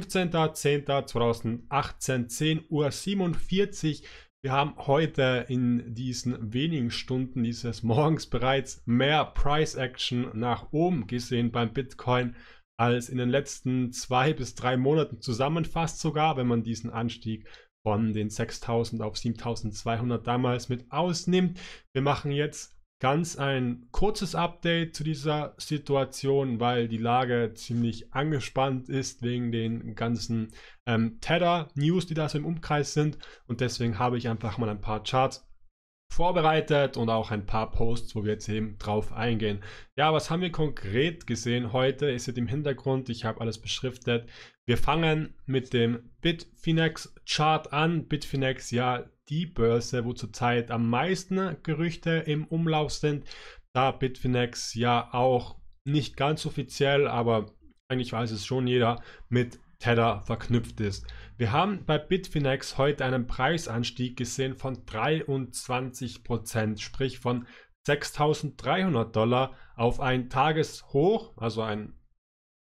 15.10.2018, 10 Uhr 47. Wir haben heute in diesen wenigen Stunden dieses Morgens bereits mehr Price Action nach oben gesehen beim Bitcoin als in den letzten zwei bis drei Monaten zusammenfasst sogar, wenn man diesen Anstieg von den 6000 auf 7200 damals mit ausnimmt. Wir machen jetzt Ganz ein kurzes Update zu dieser Situation, weil die Lage ziemlich angespannt ist wegen den ganzen ähm, Tether-News, die da so im Umkreis sind. Und deswegen habe ich einfach mal ein paar Charts vorbereitet und auch ein paar Posts, wo wir jetzt eben drauf eingehen. Ja, was haben wir konkret gesehen heute? Ist jetzt im Hintergrund, ich habe alles beschriftet. Wir fangen mit dem Bitfinex Chart an. Bitfinex, ja, die Börse, wo zurzeit am meisten Gerüchte im Umlauf sind, da Bitfinex ja auch nicht ganz offiziell, aber eigentlich weiß es schon jeder, mit Tether verknüpft ist. Wir haben bei Bitfinex heute einen Preisanstieg gesehen von 23%, Prozent, sprich von 6.300 Dollar auf ein Tageshoch, also ein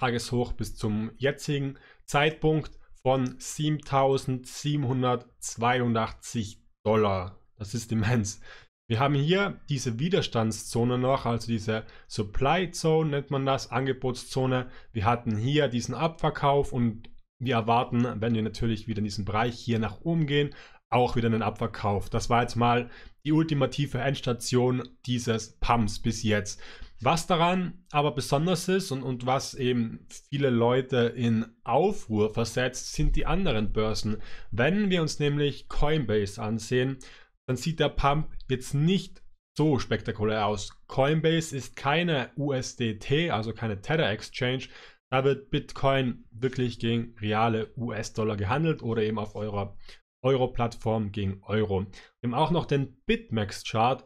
Tageshoch bis zum jetzigen Zeitpunkt von 7782 Dollar. Das ist immens. Wir haben hier diese Widerstandszone noch, also diese Supply Zone nennt man das, Angebotszone. Wir hatten hier diesen Abverkauf und wir erwarten, wenn wir natürlich wieder in diesen Bereich hier nach oben gehen, auch wieder einen Abverkauf. Das war jetzt mal die ultimative Endstation dieses Pumps bis jetzt. Was daran aber besonders ist und, und was eben viele Leute in Aufruhr versetzt, sind die anderen Börsen. Wenn wir uns nämlich Coinbase ansehen, dann sieht der Pump jetzt nicht so spektakulär aus. Coinbase ist keine USDT, also keine Tether Exchange. Da wird Bitcoin wirklich gegen reale US-Dollar gehandelt oder eben auf eurer Euro-Plattform gegen Euro. Wir haben auch noch den bitmax chart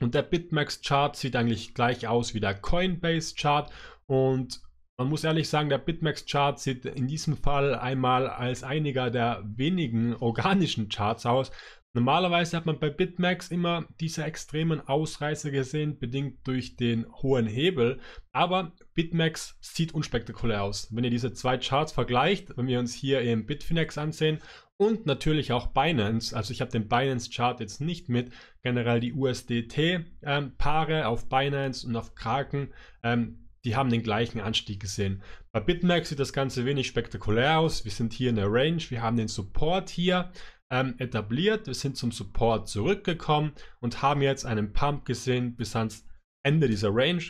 Und der bitmax chart sieht eigentlich gleich aus wie der Coinbase-Chart. Und man muss ehrlich sagen, der bitmax chart sieht in diesem Fall einmal als einiger der wenigen organischen Charts aus. Normalerweise hat man bei Bitmax immer diese extremen Ausreißer gesehen, bedingt durch den hohen Hebel. Aber Bitmax sieht unspektakulär aus. Wenn ihr diese zwei Charts vergleicht, wenn wir uns hier im Bitfinex ansehen und natürlich auch Binance. Also ich habe den Binance-Chart jetzt nicht mit. Generell die USDT-Paare ähm, auf Binance und auf Kraken, ähm, die haben den gleichen Anstieg gesehen. Bei Bitmax sieht das Ganze wenig spektakulär aus. Wir sind hier in der Range, wir haben den Support hier ähm, etabliert, wir sind zum Support zurückgekommen und haben jetzt einen Pump gesehen bis ans Ende dieser Range.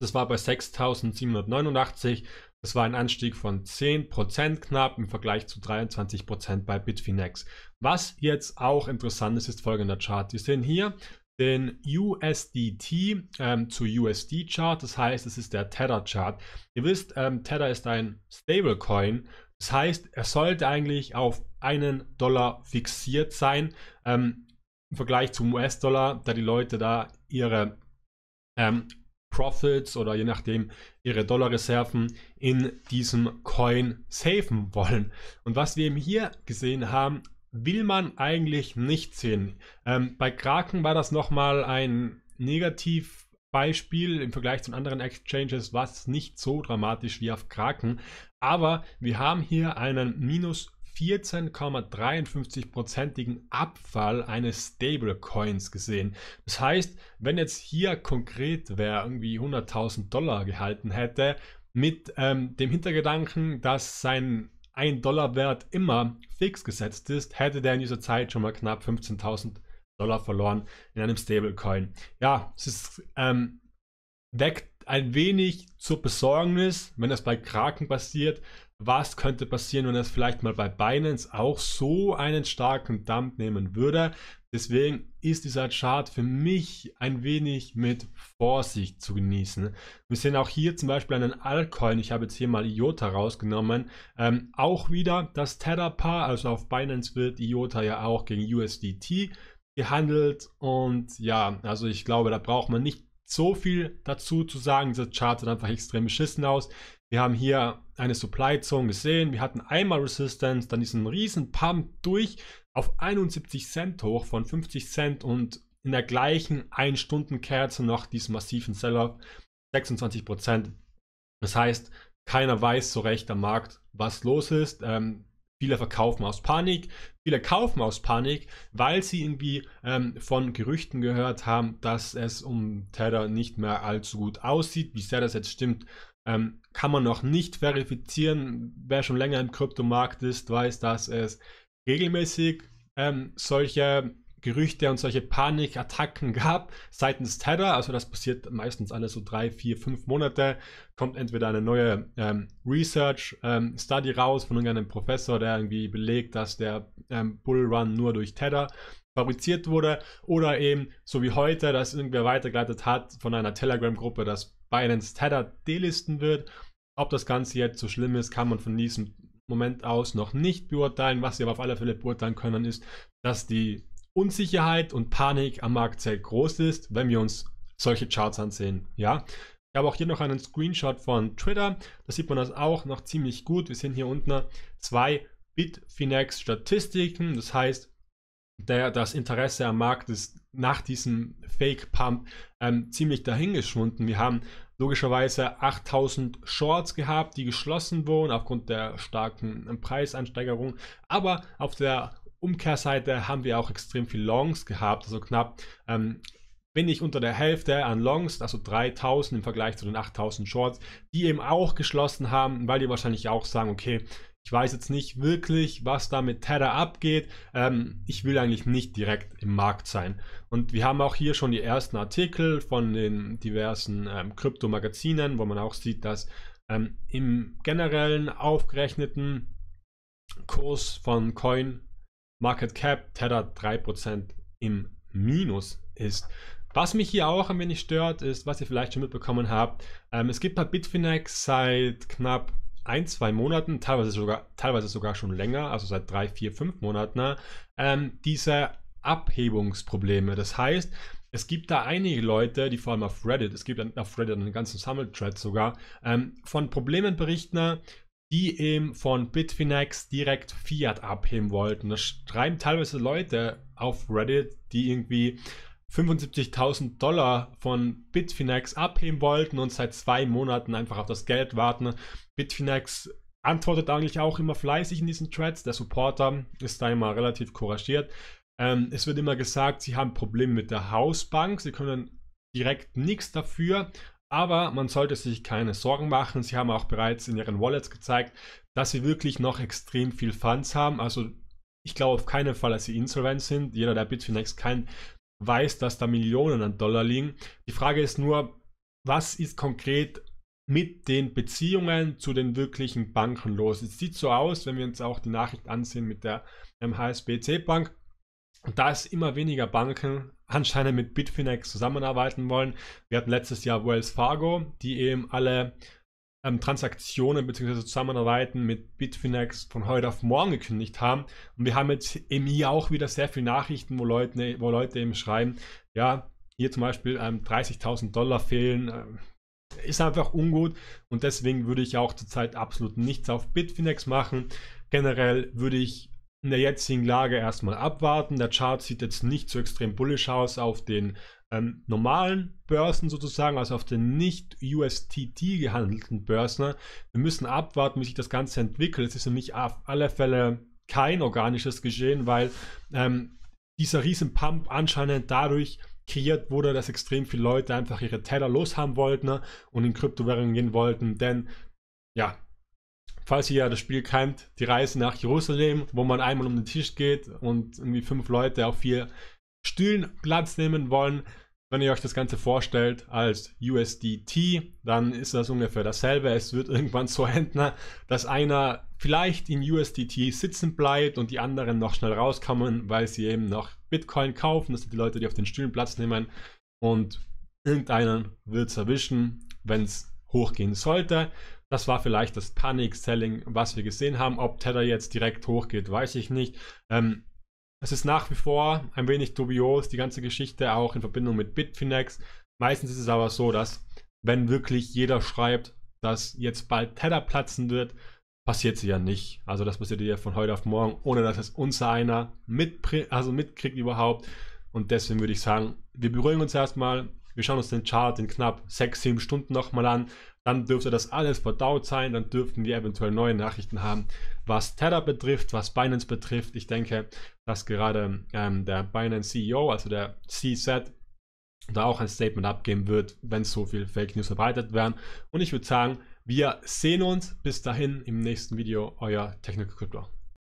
Das war bei 6789 das war ein Anstieg von 10% knapp im Vergleich zu 23% bei Bitfinex. Was jetzt auch interessant ist, ist folgender Chart. Wir sehen hier den USDT ähm, zu USD-Chart, das heißt, es ist der Tether-Chart. Ihr wisst, ähm, Tether ist ein Stablecoin, das heißt, er sollte eigentlich auf einen Dollar fixiert sein ähm, im Vergleich zum US-Dollar, da die Leute da ihre ähm, Profits oder je nachdem ihre Dollarreserven in diesem Coin safen wollen. Und was wir eben hier gesehen haben, will man eigentlich nicht sehen. Ähm, bei Kraken war das nochmal ein Negativbeispiel im Vergleich zu anderen Exchanges, was nicht so dramatisch wie auf Kraken. Aber wir haben hier einen minus 14,53%igen Abfall eines Stablecoins gesehen. Das heißt, wenn jetzt hier konkret wer irgendwie 100.000 Dollar gehalten hätte, mit ähm, dem Hintergedanken, dass sein 1 Dollar Wert immer fix gesetzt ist, hätte der in dieser Zeit schon mal knapp 15.000 Dollar verloren in einem Stablecoin. Ja, es ist, ähm, weckt ein wenig zur Besorgnis, wenn das bei Kraken passiert, was könnte passieren, wenn es vielleicht mal bei Binance auch so einen starken Dump nehmen würde. Deswegen ist dieser Chart für mich ein wenig mit Vorsicht zu genießen. Wir sehen auch hier zum Beispiel einen Altcoin, ich habe jetzt hier mal IOTA rausgenommen, ähm, auch wieder das Tether-Paar, also auf Binance wird IOTA ja auch gegen USDT gehandelt und ja, also ich glaube, da braucht man nicht so viel dazu zu sagen. Dieser Chart sieht einfach extrem beschissen aus. Wir haben hier eine Supply Zone gesehen. Wir hatten einmal Resistance, dann diesen riesen Pump durch auf 71 Cent hoch von 50 Cent und in der gleichen 1-Stunden-Kerze noch diesen massiven Seller 26 Prozent. Das heißt, keiner weiß so recht am Markt, was los ist. Ähm, Viele verkaufen aus Panik, viele kaufen aus Panik, weil sie irgendwie ähm, von Gerüchten gehört haben, dass es um Tether nicht mehr allzu gut aussieht. Wie sehr das jetzt stimmt, ähm, kann man noch nicht verifizieren. Wer schon länger im Kryptomarkt ist, weiß, dass es regelmäßig ähm, solche Gerüchte und solche Panikattacken gab seitens Tether. Also das passiert meistens alle so drei, vier, fünf Monate. Kommt entweder eine neue ähm, Research-Study ähm, raus von irgendeinem Professor, der irgendwie belegt, dass der ähm, Bullrun nur durch Tether fabriziert wurde. Oder eben, so wie heute, dass irgendwer weitergeleitet hat von einer Telegram-Gruppe, dass Binance Tether delisten wird. Ob das Ganze jetzt so schlimm ist, kann man von diesem Moment aus noch nicht beurteilen. Was sie aber auf alle Fälle beurteilen können, ist, dass die Unsicherheit und Panik am Markt sehr groß ist, wenn wir uns solche Charts ansehen. Ja, ich habe auch hier noch einen Screenshot von Twitter. Da sieht man das auch noch ziemlich gut. Wir sehen hier unten zwei Bitfinex-Statistiken. Das heißt, der, das Interesse am Markt ist nach diesem Fake-Pump ähm, ziemlich dahingeschwunden. Wir haben logischerweise 8000 Shorts gehabt, die geschlossen wurden aufgrund der starken Preisansteigerung. Aber auf der Umkehrseite haben wir auch extrem viel Longs gehabt, also knapp ähm, ich unter der Hälfte an Longs, also 3000 im Vergleich zu den 8000 Shorts, die eben auch geschlossen haben, weil die wahrscheinlich auch sagen, okay, ich weiß jetzt nicht wirklich, was da mit Tether abgeht. Ähm, ich will eigentlich nicht direkt im Markt sein. Und wir haben auch hier schon die ersten Artikel von den diversen ähm, Kryptomagazinen, wo man auch sieht, dass ähm, im generellen aufgerechneten Kurs von Coin Market Cap Tether 3% im Minus ist. Was mich hier auch ein wenig stört, ist, was ihr vielleicht schon mitbekommen habt, ähm, es gibt bei Bitfinex seit knapp ein, zwei Monaten, teilweise sogar, teilweise sogar schon länger, also seit drei, vier, fünf Monaten, ähm, diese Abhebungsprobleme. Das heißt, es gibt da einige Leute, die vor allem auf Reddit, es gibt auf Reddit einen ganzen Sammelthread sogar, ähm, von Problemen berichten, die eben von Bitfinex direkt Fiat abheben wollten. Das schreiben teilweise Leute auf Reddit, die irgendwie 75.000 Dollar von Bitfinex abheben wollten und seit zwei Monaten einfach auf das Geld warten. Bitfinex antwortet eigentlich auch immer fleißig in diesen Threads. Der Supporter ist da immer relativ couragiert. Ähm, es wird immer gesagt, sie haben Probleme mit der Hausbank, sie können direkt nichts dafür, aber man sollte sich keine Sorgen machen. Sie haben auch bereits in ihren Wallets gezeigt, dass sie wirklich noch extrem viel Funds haben. Also ich glaube auf keinen Fall, dass sie insolvent sind. Jeder, der Bitfinex kennt, weiß, dass da Millionen an Dollar liegen. Die Frage ist nur, was ist konkret mit den Beziehungen zu den wirklichen Banken los? Es sieht so aus, wenn wir uns auch die Nachricht ansehen mit der mhsbc Bank, und da es immer weniger Banken anscheinend mit Bitfinex zusammenarbeiten wollen, wir hatten letztes Jahr Wells Fargo, die eben alle ähm, Transaktionen bzw. Zusammenarbeiten mit Bitfinex von heute auf morgen gekündigt haben. Und wir haben jetzt eben hier auch wieder sehr viele Nachrichten, wo Leute, wo Leute eben schreiben, ja, hier zum Beispiel ähm, 30.000 Dollar fehlen, ähm, ist einfach ungut und deswegen würde ich auch zurzeit absolut nichts auf Bitfinex machen. Generell würde ich in der jetzigen Lage erstmal abwarten. Der Chart sieht jetzt nicht so extrem bullish aus auf den ähm, normalen Börsen sozusagen, also auf den nicht USTT gehandelten Börsen. Wir müssen abwarten, wie sich das Ganze entwickelt. Es ist nämlich auf alle Fälle kein organisches Geschehen, weil ähm, dieser riesen Pump anscheinend dadurch kreiert wurde, dass extrem viele Leute einfach ihre Teller loshaben wollten ne, und in Kryptowährungen gehen wollten, denn ja, Falls ihr das Spiel keimt, die Reise nach Jerusalem, wo man einmal um den Tisch geht und irgendwie fünf Leute auf vier Stühlen Platz nehmen wollen. Wenn ihr euch das Ganze vorstellt als USDT, dann ist das ungefähr dasselbe. Es wird irgendwann so Händler, dass einer vielleicht in USDT sitzen bleibt und die anderen noch schnell rauskommen, weil sie eben noch Bitcoin kaufen. Das sind die Leute, die auf den Stühlen Platz nehmen. Und irgendeinen wird es erwischen, wenn es hochgehen sollte. Das war vielleicht das Panic-Selling, was wir gesehen haben. Ob Tether jetzt direkt hochgeht, weiß ich nicht. Ähm, es ist nach wie vor ein wenig dubios, die ganze Geschichte auch in Verbindung mit Bitfinex. Meistens ist es aber so, dass wenn wirklich jeder schreibt, dass jetzt bald Tether platzen wird, passiert sie ja nicht. Also das passiert ja von heute auf morgen, ohne dass es unser einer mit, also mitkriegt überhaupt. Und deswegen würde ich sagen, wir beruhigen uns erstmal. Wir schauen uns den Chart in knapp 6, 7 Stunden nochmal an dann dürfte das alles verdaut sein, dann dürften wir eventuell neue Nachrichten haben. Was Tether betrifft, was Binance betrifft, ich denke, dass gerade ähm, der Binance CEO, also der CZ, da auch ein Statement abgeben wird, wenn so viel Fake News verbreitet werden. Und ich würde sagen, wir sehen uns bis dahin im nächsten Video, euer Technical Crypto.